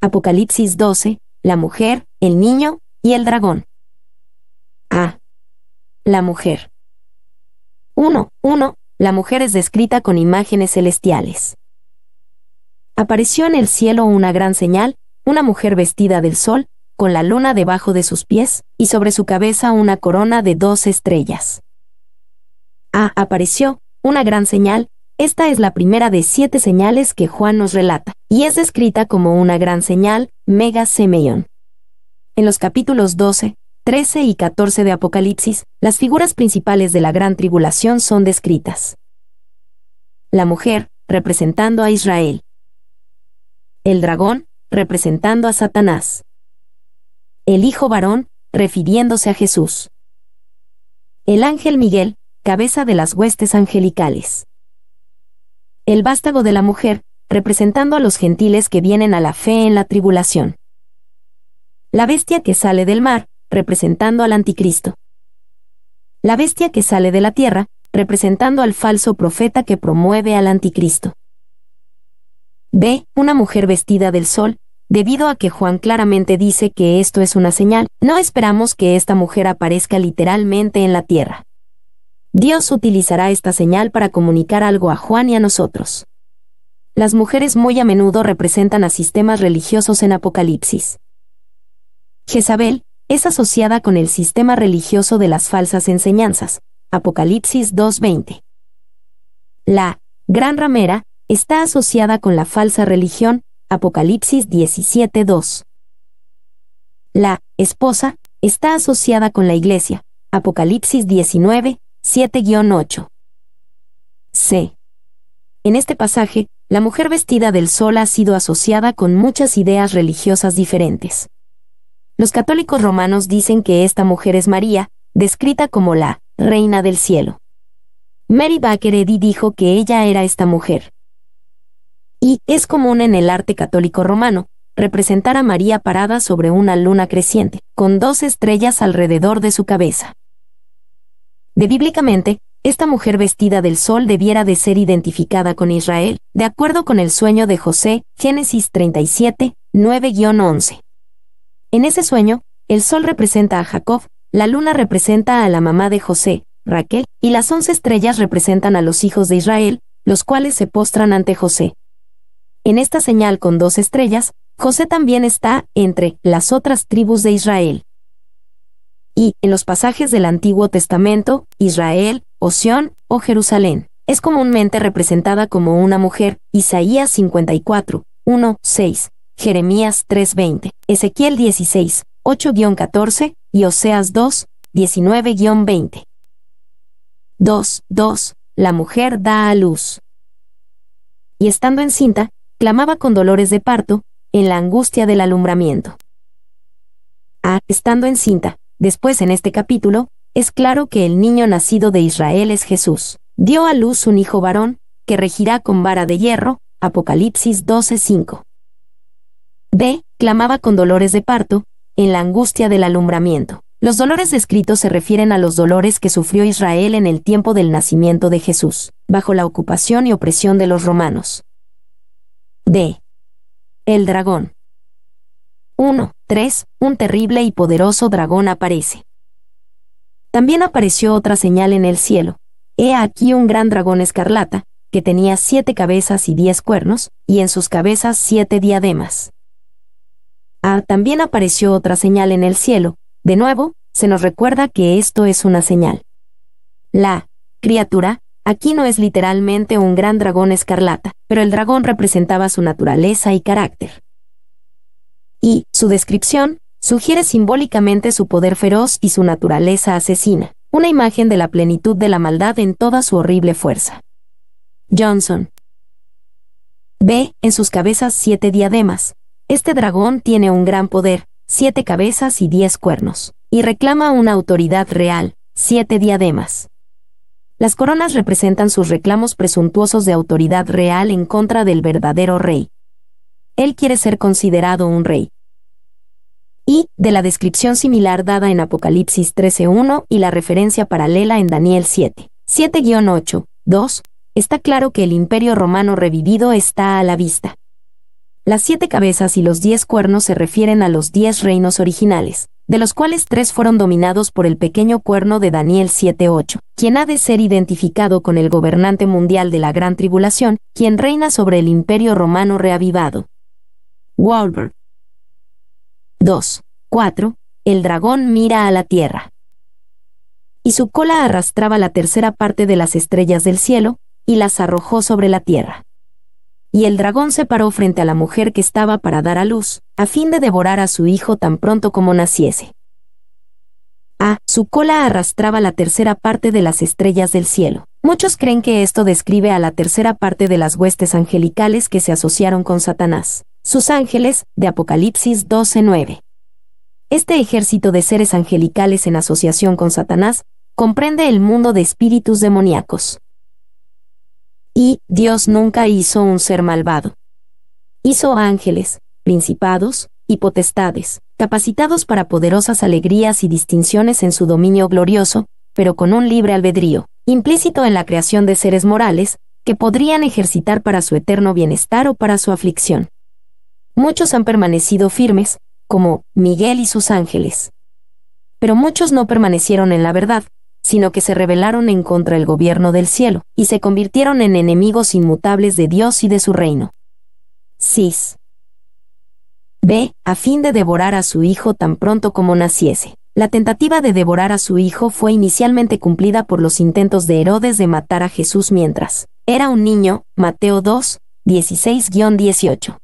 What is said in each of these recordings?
Apocalipsis 12, la mujer, el niño y el dragón. A. La mujer. 1. 1. La mujer es descrita con imágenes celestiales. Apareció en el cielo una gran señal, una mujer vestida del sol, con la luna debajo de sus pies, y sobre su cabeza una corona de dos estrellas. A. Apareció, una gran señal, esta es la primera de siete señales que Juan nos relata, y es descrita como una gran señal, Mega Semeion. En los capítulos 12, 13 y 14 de Apocalipsis, las figuras principales de la gran tribulación son descritas. La mujer, representando a Israel. El dragón, representando a Satanás. El hijo varón, refiriéndose a Jesús. El ángel Miguel, cabeza de las huestes angelicales el vástago de la mujer, representando a los gentiles que vienen a la fe en la tribulación. La bestia que sale del mar, representando al anticristo. La bestia que sale de la tierra, representando al falso profeta que promueve al anticristo. B. Una mujer vestida del sol, debido a que Juan claramente dice que esto es una señal, no esperamos que esta mujer aparezca literalmente en la tierra. Dios utilizará esta señal para comunicar algo a Juan y a nosotros. Las mujeres muy a menudo representan a sistemas religiosos en Apocalipsis. Jezabel es asociada con el sistema religioso de las falsas enseñanzas, Apocalipsis 2.20. La gran ramera está asociada con la falsa religión, Apocalipsis 17.2. La esposa está asociada con la iglesia, Apocalipsis 19, 7-8. C. En este pasaje, la mujer vestida del sol ha sido asociada con muchas ideas religiosas diferentes. Los católicos romanos dicen que esta mujer es María, descrita como la Reina del Cielo. Mary Baker Eddy dijo que ella era esta mujer. Y es común en el arte católico romano, representar a María parada sobre una luna creciente, con dos estrellas alrededor de su cabeza de bíblicamente, esta mujer vestida del sol debiera de ser identificada con Israel, de acuerdo con el sueño de José, Génesis 37, 9-11. En ese sueño, el sol representa a Jacob, la luna representa a la mamá de José, Raquel, y las once estrellas representan a los hijos de Israel, los cuales se postran ante José. En esta señal con dos estrellas, José también está entre las otras tribus de Israel y, en los pasajes del Antiguo Testamento, Israel, Oción o Jerusalén. Es comúnmente representada como una mujer, Isaías 54, 1, 6, Jeremías 3, 20. Ezequiel 16, 8-14, y Oseas 2, 19-20. 2. 2. La mujer da a luz. Y estando encinta, clamaba con dolores de parto, en la angustia del alumbramiento. A. Ah, estando encinta, Después en este capítulo, es claro que el niño nacido de Israel es Jesús. Dio a luz un hijo varón, que regirá con vara de hierro, Apocalipsis 12:5. b Clamaba con dolores de parto, en la angustia del alumbramiento. Los dolores descritos se refieren a los dolores que sufrió Israel en el tiempo del nacimiento de Jesús, bajo la ocupación y opresión de los romanos. D. El dragón. 1. 3. Un terrible y poderoso dragón aparece. También apareció otra señal en el cielo. He aquí un gran dragón escarlata, que tenía siete cabezas y diez cuernos, y en sus cabezas siete diademas. Ah, también apareció otra señal en el cielo. De nuevo, se nos recuerda que esto es una señal. La criatura aquí no es literalmente un gran dragón escarlata, pero el dragón representaba su naturaleza y carácter y su descripción sugiere simbólicamente su poder feroz y su naturaleza asesina, una imagen de la plenitud de la maldad en toda su horrible fuerza. Johnson. Ve, en sus cabezas siete diademas. Este dragón tiene un gran poder, siete cabezas y diez cuernos, y reclama una autoridad real, siete diademas. Las coronas representan sus reclamos presuntuosos de autoridad real en contra del verdadero rey, él quiere ser considerado un rey. Y, de la descripción similar dada en Apocalipsis 13.1 y la referencia paralela en Daniel 7. 7-8, 2, está claro que el imperio romano revivido está a la vista. Las siete cabezas y los diez cuernos se refieren a los diez reinos originales, de los cuales tres fueron dominados por el pequeño cuerno de Daniel 7.8, quien ha de ser identificado con el gobernante mundial de la Gran Tribulación, quien reina sobre el imperio romano reavivado. 2. 4. El dragón mira a la tierra. Y su cola arrastraba la tercera parte de las estrellas del cielo, y las arrojó sobre la tierra. Y el dragón se paró frente a la mujer que estaba para dar a luz, a fin de devorar a su hijo tan pronto como naciese. A. Ah, su cola arrastraba la tercera parte de las estrellas del cielo. Muchos creen que esto describe a la tercera parte de las huestes angelicales que se asociaron con Satanás sus ángeles, de Apocalipsis 12.9. Este ejército de seres angelicales en asociación con Satanás comprende el mundo de espíritus demoníacos. Y Dios nunca hizo un ser malvado. Hizo ángeles, principados y potestades, capacitados para poderosas alegrías y distinciones en su dominio glorioso, pero con un libre albedrío, implícito en la creación de seres morales, que podrían ejercitar para su eterno bienestar o para su aflicción. Muchos han permanecido firmes, como Miguel y sus ángeles. Pero muchos no permanecieron en la verdad, sino que se rebelaron en contra el gobierno del cielo, y se convirtieron en enemigos inmutables de Dios y de su reino. 6 B. A fin de devorar a su hijo tan pronto como naciese. La tentativa de devorar a su hijo fue inicialmente cumplida por los intentos de Herodes de matar a Jesús mientras era un niño, Mateo 2, 16-18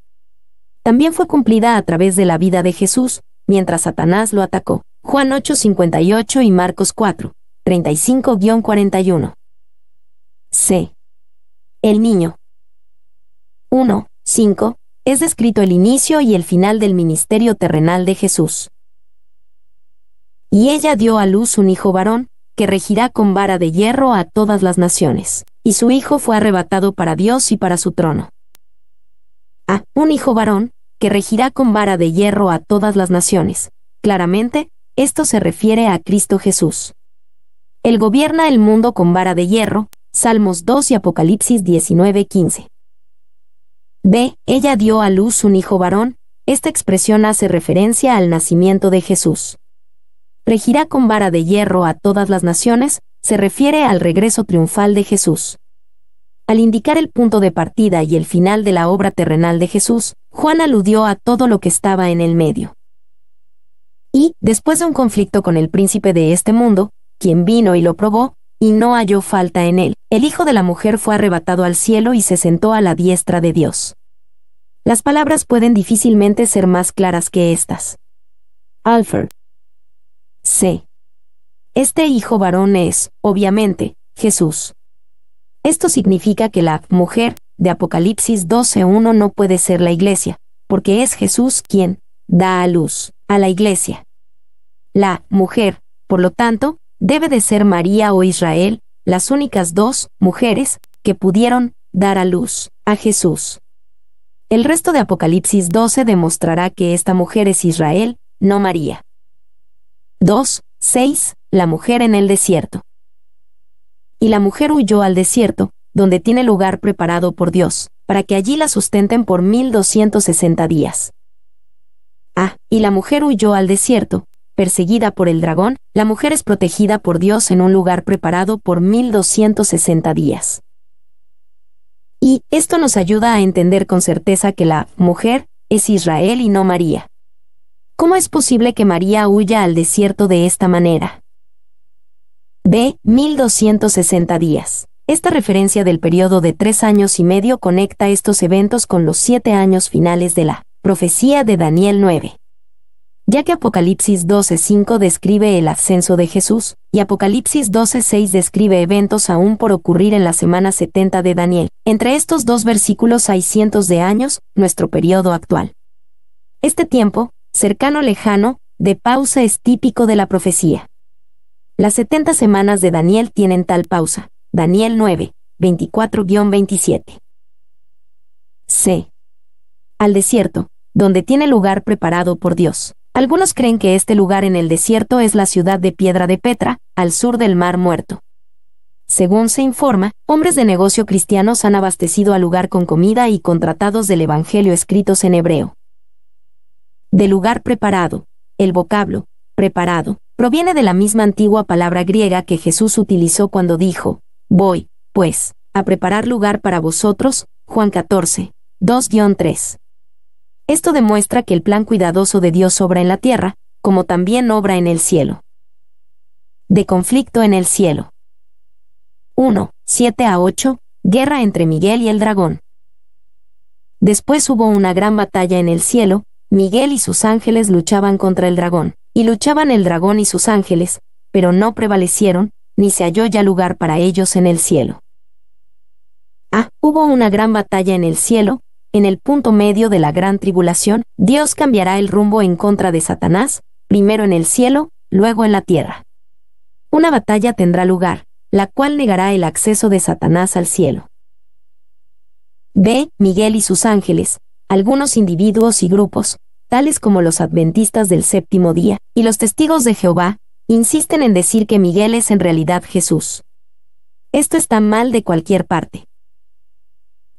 también fue cumplida a través de la vida de Jesús, mientras Satanás lo atacó. Juan 8:58 y Marcos 4, 35-41. C. El niño. 1:5 es descrito el inicio y el final del ministerio terrenal de Jesús. Y ella dio a luz un hijo varón, que regirá con vara de hierro a todas las naciones, y su hijo fue arrebatado para Dios y para su trono. A. Un hijo varón, que regirá con vara de hierro a todas las naciones. Claramente, esto se refiere a Cristo Jesús. Él gobierna el mundo con vara de hierro, Salmos 2 y Apocalipsis 19:15. B. Ella dio a luz un hijo varón, esta expresión hace referencia al nacimiento de Jesús. Regirá con vara de hierro a todas las naciones, se refiere al regreso triunfal de Jesús. Al indicar el punto de partida y el final de la obra terrenal de Jesús, Juan aludió a todo lo que estaba en el medio. Y, después de un conflicto con el príncipe de este mundo, quien vino y lo probó, y no halló falta en él, el Hijo de la Mujer fue arrebatado al cielo y se sentó a la diestra de Dios. Las palabras pueden difícilmente ser más claras que estas. Alfred. C. Este hijo varón es, obviamente, Jesús. Esto significa que la mujer de Apocalipsis 12.1 no puede ser la iglesia, porque es Jesús quien da a luz a la iglesia. La mujer, por lo tanto, debe de ser María o Israel, las únicas dos mujeres que pudieron dar a luz a Jesús. El resto de Apocalipsis 12 demostrará que esta mujer es Israel, no María. 2. 6. La mujer en el desierto. Y la mujer huyó al desierto, donde tiene lugar preparado por Dios, para que allí la sustenten por 1260 días. Ah, y la mujer huyó al desierto, perseguida por el dragón, la mujer es protegida por Dios en un lugar preparado por 1260 días. Y esto nos ayuda a entender con certeza que la mujer es Israel y no María. ¿Cómo es posible que María huya al desierto de esta manera? B. 1260 días. Esta referencia del periodo de tres años y medio conecta estos eventos con los siete años finales de la profecía de Daniel 9. Ya que Apocalipsis 12.5 describe el ascenso de Jesús, y Apocalipsis 12.6 describe eventos aún por ocurrir en la semana 70 de Daniel, entre estos dos versículos hay cientos de años, nuestro periodo actual. Este tiempo, cercano lejano, de pausa es típico de la profecía. Las 70 semanas de Daniel tienen tal pausa, Daniel 9, 24-27. C. Al desierto, donde tiene lugar preparado por Dios. Algunos creen que este lugar en el desierto es la ciudad de Piedra de Petra, al sur del Mar Muerto. Según se informa, hombres de negocio cristianos han abastecido al lugar con comida y con tratados del Evangelio escritos en hebreo. De lugar preparado. El vocablo, preparado, proviene de la misma antigua palabra griega que Jesús utilizó cuando dijo, Voy, pues, a preparar lugar para vosotros, Juan 14, 2-3. Esto demuestra que el plan cuidadoso de Dios obra en la tierra, como también obra en el cielo. De conflicto en el cielo. 1, 7 a 8, guerra entre Miguel y el dragón. Después hubo una gran batalla en el cielo, Miguel y sus ángeles luchaban contra el dragón, y luchaban el dragón y sus ángeles, pero no prevalecieron, ni se halló ya lugar para ellos en el cielo. Ah, hubo una gran batalla en el cielo, en el punto medio de la gran tribulación, Dios cambiará el rumbo en contra de Satanás, primero en el cielo, luego en la tierra. Una batalla tendrá lugar, la cual negará el acceso de Satanás al cielo. B. Miguel y sus ángeles, algunos individuos y grupos, tales como los adventistas del séptimo día, y los testigos de Jehová, insisten en decir que Miguel es en realidad Jesús. Esto está mal de cualquier parte.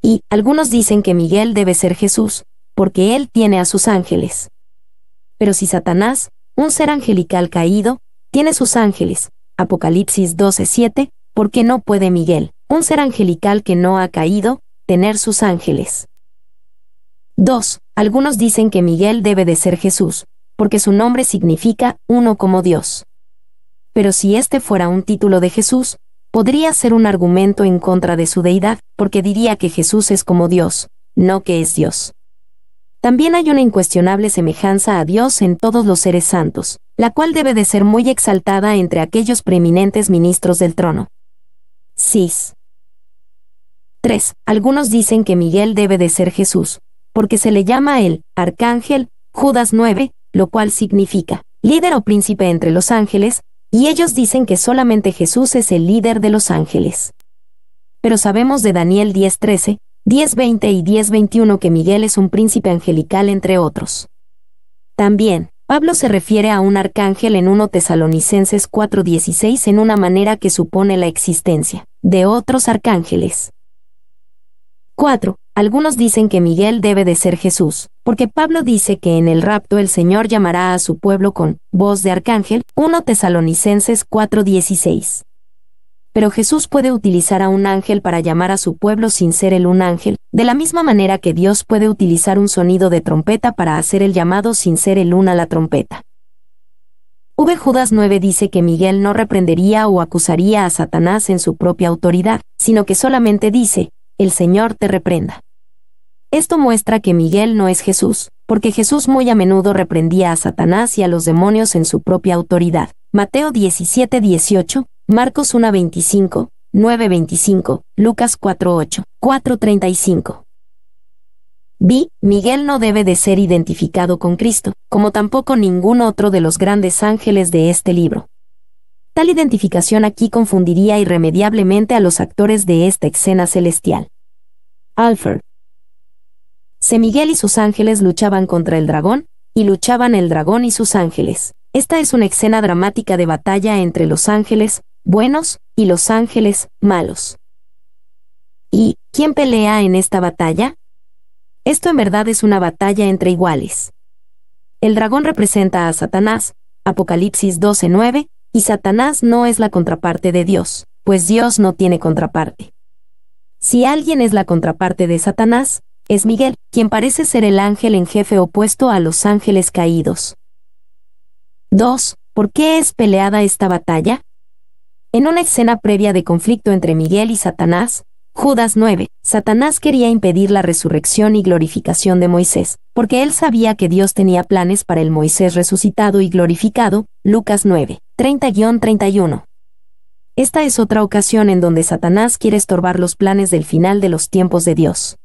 Y, algunos dicen que Miguel debe ser Jesús, porque él tiene a sus ángeles. Pero si Satanás, un ser angelical caído, tiene sus ángeles, Apocalipsis 12:7, ¿por qué no puede Miguel, un ser angelical que no ha caído, tener sus ángeles? 2. Algunos dicen que Miguel debe de ser Jesús, porque su nombre significa uno como Dios pero si este fuera un título de Jesús, podría ser un argumento en contra de su deidad, porque diría que Jesús es como Dios, no que es Dios. También hay una incuestionable semejanza a Dios en todos los seres santos, la cual debe de ser muy exaltada entre aquellos preeminentes ministros del trono. 6. 3. Algunos dicen que Miguel debe de ser Jesús, porque se le llama el arcángel, Judas 9, lo cual significa líder o príncipe entre los ángeles, y ellos dicen que solamente Jesús es el líder de los ángeles. Pero sabemos de Daniel 10:13, 10:20 y 10:21 que Miguel es un príncipe angelical entre otros. También, Pablo se refiere a un arcángel en 1 Tesalonicenses 4:16 en una manera que supone la existencia de otros arcángeles. 4. Algunos dicen que Miguel debe de ser Jesús, porque Pablo dice que en el rapto el Señor llamará a su pueblo con voz de arcángel, 1 Tesalonicenses 4:16. Pero Jesús puede utilizar a un ángel para llamar a su pueblo sin ser él un ángel, de la misma manera que Dios puede utilizar un sonido de trompeta para hacer el llamado sin ser el a la trompeta. V. Judas 9 dice que Miguel no reprendería o acusaría a Satanás en su propia autoridad, sino que solamente dice, el Señor te reprenda. Esto muestra que Miguel no es Jesús, porque Jesús muy a menudo reprendía a Satanás y a los demonios en su propia autoridad. Mateo 17 18, Marcos 1 25, 9 25, Lucas 4 8, 4 35. B. Miguel no debe de ser identificado con Cristo, como tampoco ningún otro de los grandes ángeles de este libro. Tal identificación aquí confundiría irremediablemente a los actores de esta escena celestial. Alfred, se Miguel y sus ángeles luchaban contra el dragón, y luchaban el dragón y sus ángeles. Esta es una escena dramática de batalla entre los ángeles, buenos, y los ángeles, malos. ¿Y quién pelea en esta batalla? Esto en verdad es una batalla entre iguales. El dragón representa a Satanás, Apocalipsis 12:9, y Satanás no es la contraparte de Dios, pues Dios no tiene contraparte. Si alguien es la contraparte de Satanás, es Miguel, quien parece ser el ángel en jefe opuesto a los ángeles caídos. 2. ¿Por qué es peleada esta batalla? En una escena previa de conflicto entre Miguel y Satanás, Judas 9, Satanás quería impedir la resurrección y glorificación de Moisés, porque él sabía que Dios tenía planes para el Moisés resucitado y glorificado, Lucas 9, 30-31. Esta es otra ocasión en donde Satanás quiere estorbar los planes del final de los tiempos de Dios.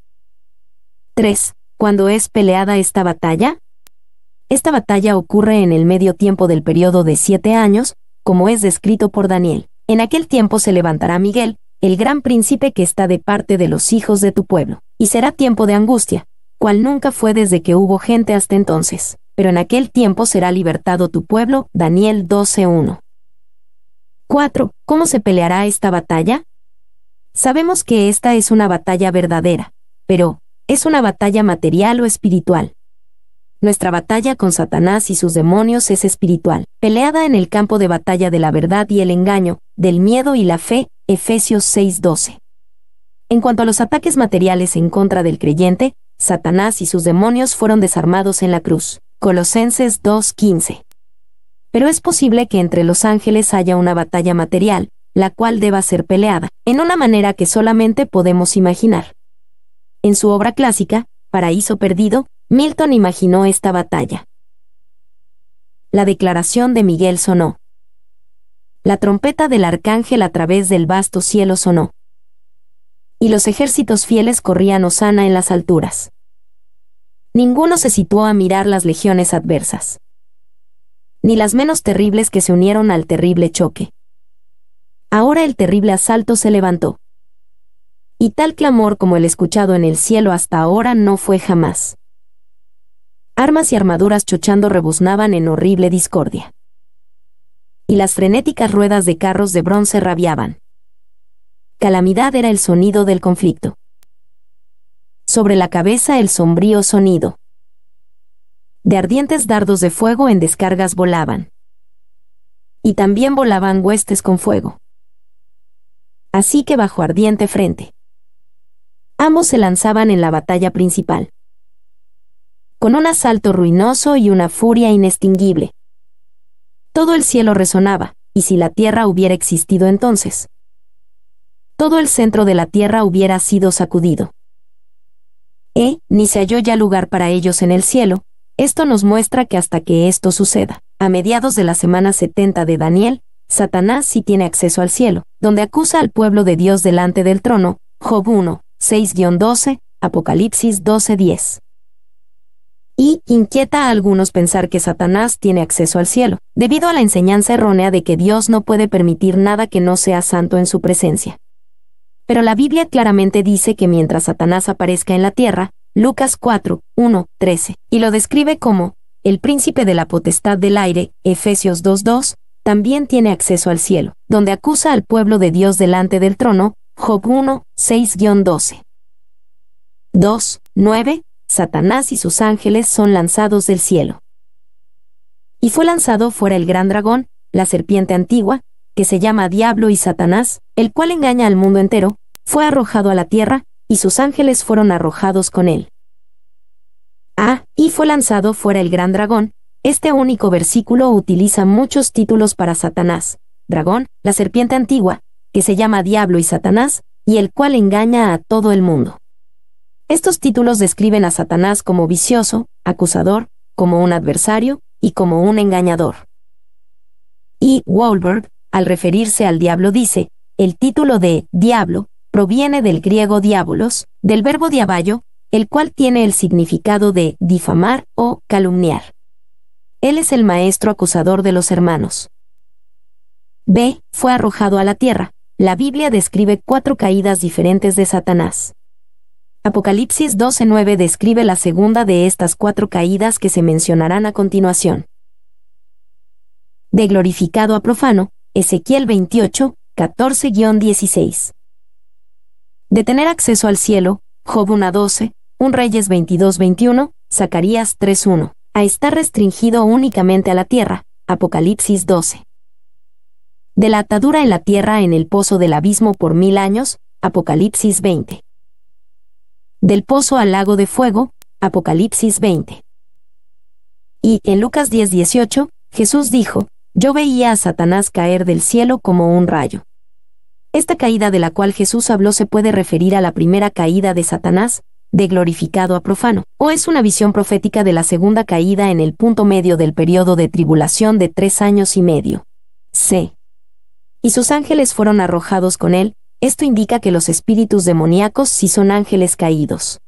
3. ¿Cuándo es peleada esta batalla? Esta batalla ocurre en el medio tiempo del periodo de siete años, como es descrito por Daniel. En aquel tiempo se levantará Miguel, el gran príncipe que está de parte de los hijos de tu pueblo, y será tiempo de angustia, cual nunca fue desde que hubo gente hasta entonces, pero en aquel tiempo será libertado tu pueblo, Daniel 12.1. 4. ¿Cómo se peleará esta batalla? Sabemos que esta es una batalla verdadera, pero, es una batalla material o espiritual. Nuestra batalla con Satanás y sus demonios es espiritual, peleada en el campo de batalla de la verdad y el engaño, del miedo y la fe, Efesios 6:12. En cuanto a los ataques materiales en contra del creyente, Satanás y sus demonios fueron desarmados en la cruz. Colosenses 2:15. Pero es posible que entre los ángeles haya una batalla material, la cual deba ser peleada, en una manera que solamente podemos imaginar. En su obra clásica, Paraíso Perdido, Milton imaginó esta batalla. La declaración de Miguel sonó. La trompeta del arcángel a través del vasto cielo sonó. Y los ejércitos fieles corrían osana en las alturas. Ninguno se situó a mirar las legiones adversas. Ni las menos terribles que se unieron al terrible choque. Ahora el terrible asalto se levantó y tal clamor como el escuchado en el cielo hasta ahora no fue jamás. Armas y armaduras chochando rebuznaban en horrible discordia. Y las frenéticas ruedas de carros de bronce rabiaban. Calamidad era el sonido del conflicto. Sobre la cabeza el sombrío sonido. De ardientes dardos de fuego en descargas volaban. Y también volaban huestes con fuego así que bajo ardiente frente ambos se lanzaban en la batalla principal. Con un asalto ruinoso y una furia inextinguible. Todo el cielo resonaba, y si la tierra hubiera existido entonces, todo el centro de la tierra hubiera sido sacudido. E, ni se halló ya lugar para ellos en el cielo, esto nos muestra que hasta que esto suceda, a mediados de la semana 70 de Daniel, Satanás sí tiene acceso al cielo, donde acusa al pueblo de Dios delante del trono, Job 1, 6-12, Apocalipsis 12 10 Y inquieta a algunos pensar que Satanás tiene acceso al cielo, debido a la enseñanza errónea de que Dios no puede permitir nada que no sea santo en su presencia. Pero la Biblia claramente dice que mientras Satanás aparezca en la tierra, Lucas 4, 1, 13, y lo describe como, el príncipe de la potestad del aire, Efesios 2.2, también tiene acceso al cielo, donde acusa al pueblo de Dios delante del trono, Job 1, 6-12. 2, 9. Satanás y sus ángeles son lanzados del cielo. Y fue lanzado fuera el gran dragón, la serpiente antigua, que se llama Diablo y Satanás, el cual engaña al mundo entero, fue arrojado a la tierra, y sus ángeles fueron arrojados con él. Ah, y fue lanzado fuera el gran dragón, este único versículo utiliza muchos títulos para Satanás, dragón, la serpiente antigua, que se llama Diablo y Satanás, y el cual engaña a todo el mundo. Estos títulos describen a Satanás como vicioso, acusador, como un adversario y como un engañador. Y Wahlberg, al referirse al diablo, dice, el título de diablo proviene del griego diabolos, del verbo diaballo, el cual tiene el significado de difamar o calumniar. Él es el maestro acusador de los hermanos. B. Fue arrojado a la tierra, la Biblia describe cuatro caídas diferentes de Satanás. Apocalipsis 12.9 describe la segunda de estas cuatro caídas que se mencionarán a continuación. De glorificado a profano, Ezequiel 28, 14-16. De tener acceso al cielo, Job 1.12, 1 Reyes 22.21, Zacarías 3.1, a estar restringido únicamente a la tierra, Apocalipsis 12 de la atadura en la tierra en el pozo del abismo por mil años, Apocalipsis 20. Del pozo al lago de fuego, Apocalipsis 20. Y en Lucas 10:18, Jesús dijo, Yo veía a Satanás caer del cielo como un rayo. Esta caída de la cual Jesús habló se puede referir a la primera caída de Satanás, de glorificado a profano, o es una visión profética de la segunda caída en el punto medio del periodo de tribulación de tres años y medio. C y sus ángeles fueron arrojados con él, esto indica que los espíritus demoníacos sí son ángeles caídos.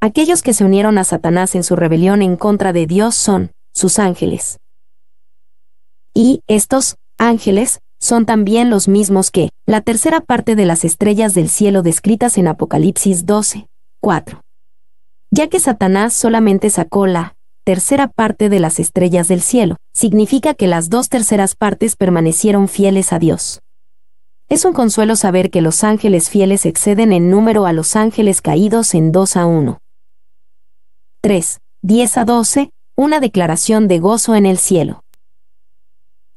Aquellos que se unieron a Satanás en su rebelión en contra de Dios son, sus ángeles. Y, estos, ángeles, son también los mismos que, la tercera parte de las estrellas del cielo descritas en Apocalipsis 12, 4. Ya que Satanás solamente sacó la tercera parte de las estrellas del cielo, significa que las dos terceras partes permanecieron fieles a Dios. Es un consuelo saber que los ángeles fieles exceden en número a los ángeles caídos en 2 a 1. 3. 10 a 12, una declaración de gozo en el cielo.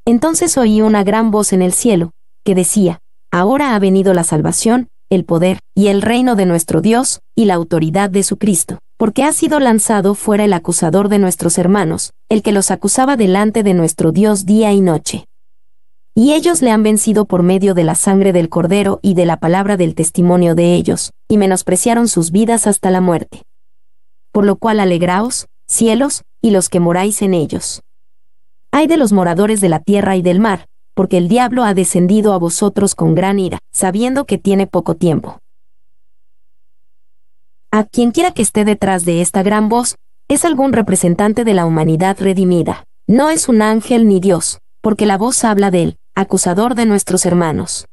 Entonces oí una gran voz en el cielo, que decía, Ahora ha venido la salvación, el poder, y el reino de nuestro Dios, y la autoridad de su Cristo porque ha sido lanzado fuera el acusador de nuestros hermanos, el que los acusaba delante de nuestro Dios día y noche. Y ellos le han vencido por medio de la sangre del cordero y de la palabra del testimonio de ellos, y menospreciaron sus vidas hasta la muerte. Por lo cual alegraos, cielos, y los que moráis en ellos. Ay de los moradores de la tierra y del mar, porque el diablo ha descendido a vosotros con gran ira, sabiendo que tiene poco tiempo. A quien quiera que esté detrás de esta gran voz, es algún representante de la humanidad redimida. No es un ángel ni Dios, porque la voz habla del acusador de nuestros hermanos.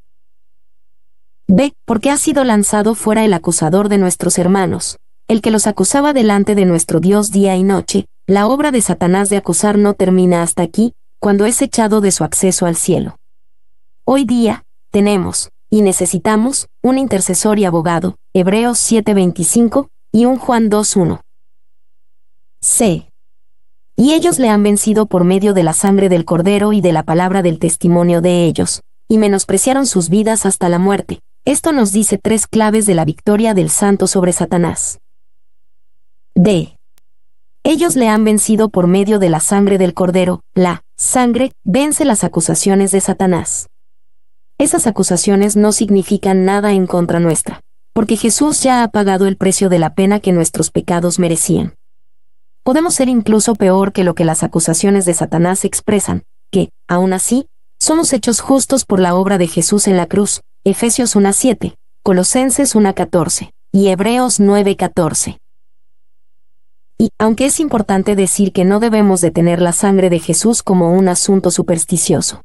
B. Porque ha sido lanzado fuera el acusador de nuestros hermanos, el que los acusaba delante de nuestro Dios día y noche. La obra de Satanás de acusar no termina hasta aquí, cuando es echado de su acceso al cielo. Hoy día, tenemos, y necesitamos un intercesor y abogado, Hebreos 7:25, y un Juan 2:1. C. Y ellos le han vencido por medio de la sangre del cordero y de la palabra del testimonio de ellos, y menospreciaron sus vidas hasta la muerte. Esto nos dice tres claves de la victoria del santo sobre Satanás. D. Ellos le han vencido por medio de la sangre del cordero, la sangre vence las acusaciones de Satanás esas acusaciones no significan nada en contra nuestra, porque Jesús ya ha pagado el precio de la pena que nuestros pecados merecían. Podemos ser incluso peor que lo que las acusaciones de Satanás expresan, que, aún así, somos hechos justos por la obra de Jesús en la cruz, Efesios 1.7, Colosenses 1.14 y Hebreos 9.14. Y, aunque es importante decir que no debemos detener la sangre de Jesús como un asunto supersticioso,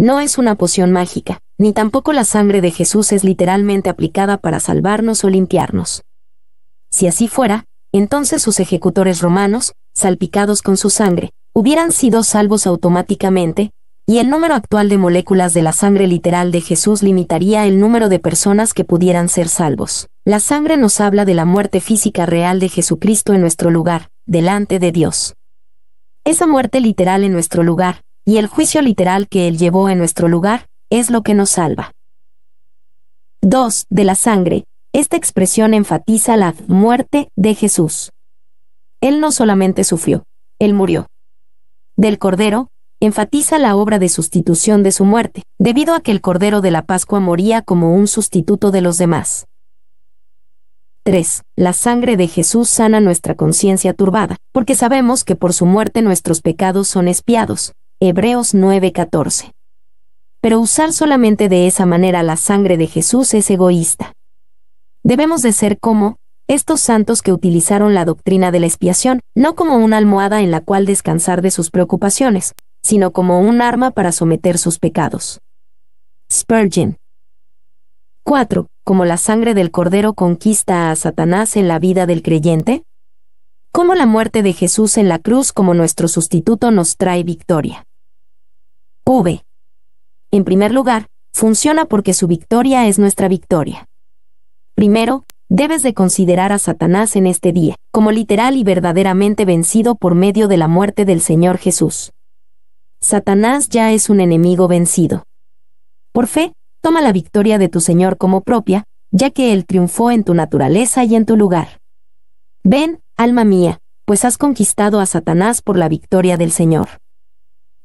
no es una poción mágica, ni tampoco la sangre de Jesús es literalmente aplicada para salvarnos o limpiarnos. Si así fuera, entonces sus ejecutores romanos, salpicados con su sangre, hubieran sido salvos automáticamente, y el número actual de moléculas de la sangre literal de Jesús limitaría el número de personas que pudieran ser salvos. La sangre nos habla de la muerte física real de Jesucristo en nuestro lugar, delante de Dios. Esa muerte literal en nuestro lugar, y el juicio literal que Él llevó en nuestro lugar, es lo que nos salva. 2. De la sangre. Esta expresión enfatiza la muerte de Jesús. Él no solamente sufrió, Él murió. Del Cordero, enfatiza la obra de sustitución de su muerte, debido a que el Cordero de la Pascua moría como un sustituto de los demás. 3. La sangre de Jesús sana nuestra conciencia turbada, porque sabemos que por su muerte nuestros pecados son espiados, Hebreos 9:14. Pero usar solamente de esa manera la sangre de Jesús es egoísta. Debemos de ser como estos santos que utilizaron la doctrina de la expiación, no como una almohada en la cual descansar de sus preocupaciones, sino como un arma para someter sus pecados. Spurgeon. 4. ¿Cómo la sangre del cordero conquista a Satanás en la vida del creyente? ¿Cómo la muerte de Jesús en la cruz como nuestro sustituto nos trae victoria? V. En primer lugar, funciona porque su victoria es nuestra victoria. Primero, debes de considerar a Satanás en este día, como literal y verdaderamente vencido por medio de la muerte del Señor Jesús. Satanás ya es un enemigo vencido. Por fe, toma la victoria de tu Señor como propia, ya que Él triunfó en tu naturaleza y en tu lugar. Ven, alma mía, pues has conquistado a Satanás por la victoria del Señor.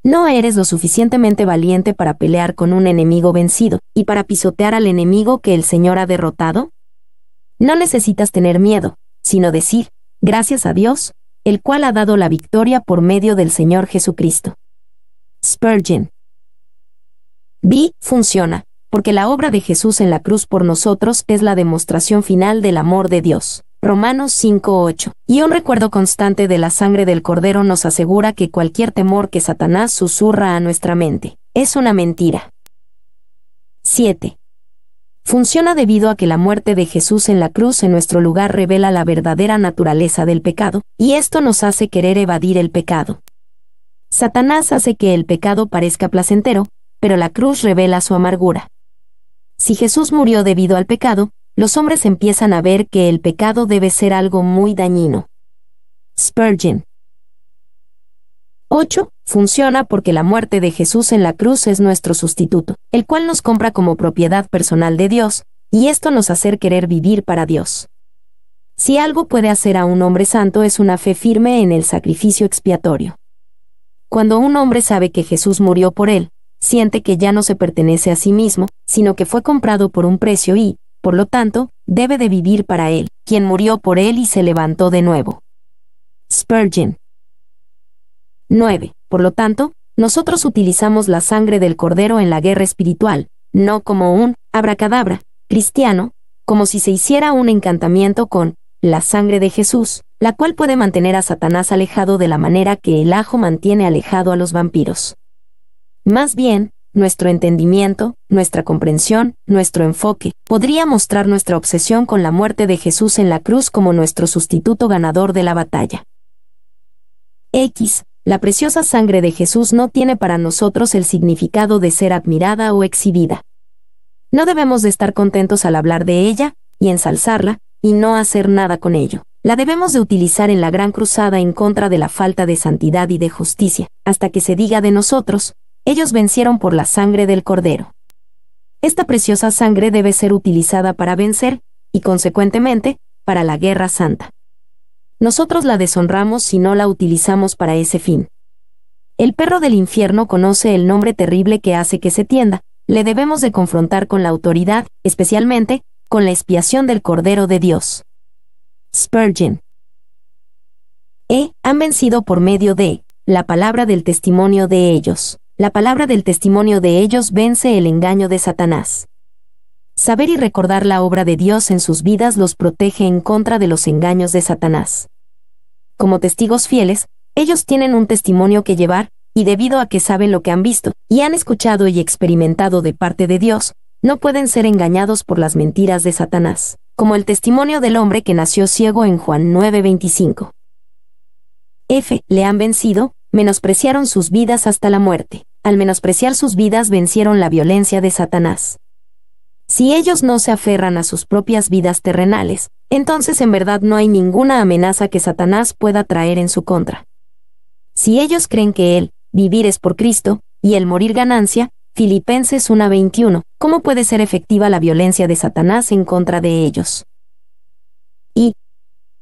No eres lo suficientemente valiente para pelear con un enemigo vencido y para pisotear al enemigo que el Señor ha derrotado. No necesitas tener miedo, sino decir, gracias a Dios, el cual ha dado la victoria por medio del Señor Jesucristo. Spurgeon. B. Funciona, porque la obra de Jesús en la cruz por nosotros es la demostración final del amor de Dios. Romanos 5.8. Y un recuerdo constante de la sangre del Cordero nos asegura que cualquier temor que Satanás susurra a nuestra mente es una mentira. 7. Funciona debido a que la muerte de Jesús en la cruz en nuestro lugar revela la verdadera naturaleza del pecado, y esto nos hace querer evadir el pecado. Satanás hace que el pecado parezca placentero, pero la cruz revela su amargura. Si Jesús murió debido al pecado, los hombres empiezan a ver que el pecado debe ser algo muy dañino. Spurgeon 8. Funciona porque la muerte de Jesús en la cruz es nuestro sustituto, el cual nos compra como propiedad personal de Dios, y esto nos hace querer vivir para Dios. Si algo puede hacer a un hombre santo es una fe firme en el sacrificio expiatorio. Cuando un hombre sabe que Jesús murió por él, siente que ya no se pertenece a sí mismo, sino que fue comprado por un precio y, por lo tanto, debe de vivir para él, quien murió por él y se levantó de nuevo. Spurgeon. 9. Por lo tanto, nosotros utilizamos la sangre del cordero en la guerra espiritual, no como un abracadabra cristiano, como si se hiciera un encantamiento con la sangre de Jesús, la cual puede mantener a Satanás alejado de la manera que el ajo mantiene alejado a los vampiros. Más bien, nuestro entendimiento, nuestra comprensión, nuestro enfoque, podría mostrar nuestra obsesión con la muerte de Jesús en la cruz como nuestro sustituto ganador de la batalla. X. La preciosa sangre de Jesús no tiene para nosotros el significado de ser admirada o exhibida. No debemos de estar contentos al hablar de ella, y ensalzarla, y no hacer nada con ello. La debemos de utilizar en la gran cruzada en contra de la falta de santidad y de justicia, hasta que se diga de nosotros, ellos vencieron por la sangre del cordero. Esta preciosa sangre debe ser utilizada para vencer, y consecuentemente, para la guerra santa. Nosotros la deshonramos si no la utilizamos para ese fin. El perro del infierno conoce el nombre terrible que hace que se tienda, le debemos de confrontar con la autoridad, especialmente, con la expiación del Cordero de Dios. Spurgeon. E. Han vencido por medio de la palabra del testimonio de ellos la palabra del testimonio de ellos vence el engaño de Satanás. Saber y recordar la obra de Dios en sus vidas los protege en contra de los engaños de Satanás. Como testigos fieles, ellos tienen un testimonio que llevar, y debido a que saben lo que han visto, y han escuchado y experimentado de parte de Dios, no pueden ser engañados por las mentiras de Satanás, como el testimonio del hombre que nació ciego en Juan 9:25. F. Le han vencido, menospreciaron sus vidas hasta la muerte al menospreciar sus vidas vencieron la violencia de Satanás. Si ellos no se aferran a sus propias vidas terrenales, entonces en verdad no hay ninguna amenaza que Satanás pueda traer en su contra. Si ellos creen que él vivir es por Cristo, y el morir ganancia, Filipenses 1:21, ¿cómo puede ser efectiva la violencia de Satanás en contra de ellos? Y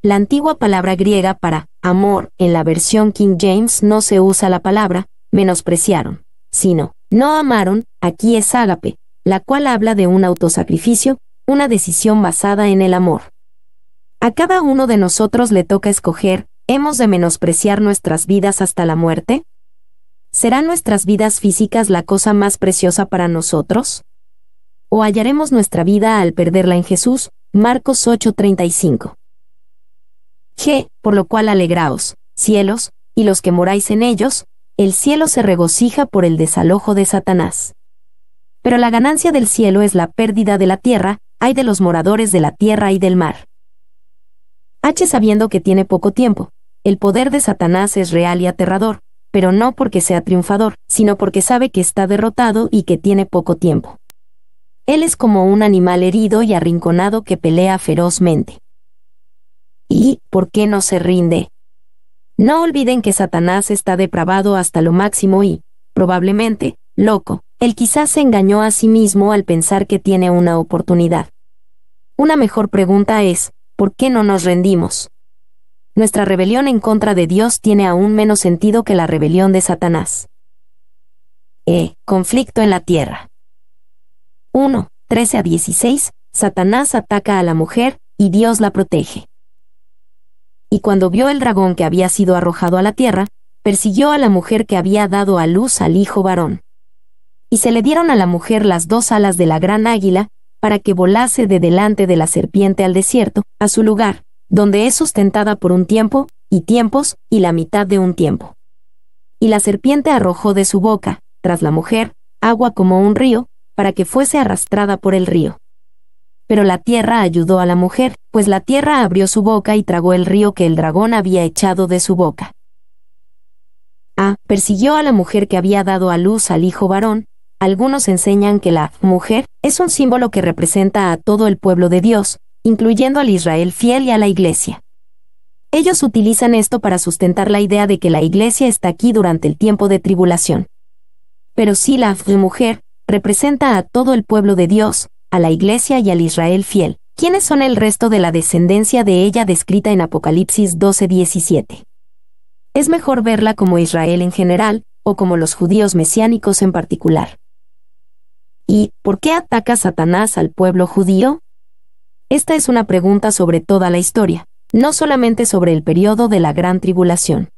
la antigua palabra griega para amor en la versión King James no se usa la palabra, menospreciaron sino, no amaron, aquí es ágape, la cual habla de un autosacrificio, una decisión basada en el amor. A cada uno de nosotros le toca escoger, ¿hemos de menospreciar nuestras vidas hasta la muerte? ¿Serán nuestras vidas físicas la cosa más preciosa para nosotros? ¿O hallaremos nuestra vida al perderla en Jesús? Marcos 8:35. G. Por lo cual alegraos, cielos, y los que moráis en ellos, el cielo se regocija por el desalojo de Satanás. Pero la ganancia del cielo es la pérdida de la tierra, hay de los moradores de la tierra y del mar. H sabiendo que tiene poco tiempo, el poder de Satanás es real y aterrador, pero no porque sea triunfador, sino porque sabe que está derrotado y que tiene poco tiempo. Él es como un animal herido y arrinconado que pelea ferozmente. ¿Y por qué no se rinde? No olviden que Satanás está depravado hasta lo máximo y, probablemente, loco. Él quizás se engañó a sí mismo al pensar que tiene una oportunidad. Una mejor pregunta es, ¿por qué no nos rendimos? Nuestra rebelión en contra de Dios tiene aún menos sentido que la rebelión de Satanás. E. Conflicto en la tierra. 1. 13 a 16. Satanás ataca a la mujer, y Dios la protege y cuando vio el dragón que había sido arrojado a la tierra, persiguió a la mujer que había dado a luz al hijo varón. Y se le dieron a la mujer las dos alas de la gran águila, para que volase de delante de la serpiente al desierto, a su lugar, donde es sustentada por un tiempo, y tiempos, y la mitad de un tiempo. Y la serpiente arrojó de su boca, tras la mujer, agua como un río, para que fuese arrastrada por el río. Pero la tierra ayudó a la mujer, pues la tierra abrió su boca y tragó el río que el dragón había echado de su boca. A. Ah, persiguió a la mujer que había dado a luz al hijo varón. Algunos enseñan que la mujer es un símbolo que representa a todo el pueblo de Dios, incluyendo al Israel fiel y a la iglesia. Ellos utilizan esto para sustentar la idea de que la iglesia está aquí durante el tiempo de tribulación. Pero si la mujer representa a todo el pueblo de Dios, a la Iglesia y al Israel fiel, ¿Quiénes son el resto de la descendencia de ella descrita en Apocalipsis 12:17. Es mejor verla como Israel en general, o como los judíos mesiánicos en particular. ¿Y por qué ataca Satanás al pueblo judío? Esta es una pregunta sobre toda la historia, no solamente sobre el periodo de la gran tribulación.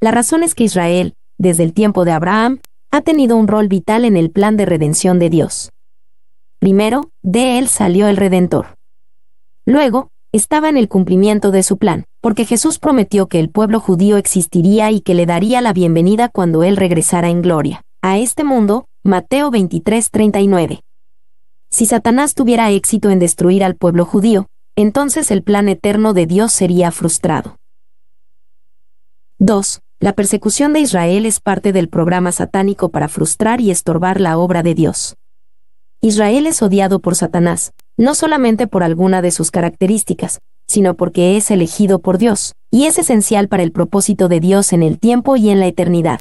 La razón es que Israel, desde el tiempo de Abraham, ha tenido un rol vital en el plan de redención de Dios. Primero, de él salió el Redentor. Luego, estaba en el cumplimiento de su plan, porque Jesús prometió que el pueblo judío existiría y que le daría la bienvenida cuando él regresara en gloria. A este mundo, Mateo 23:39. Si Satanás tuviera éxito en destruir al pueblo judío, entonces el plan eterno de Dios sería frustrado. 2. La persecución de Israel es parte del programa satánico para frustrar y estorbar la obra de Dios. Israel es odiado por Satanás, no solamente por alguna de sus características, sino porque es elegido por Dios, y es esencial para el propósito de Dios en el tiempo y en la eternidad.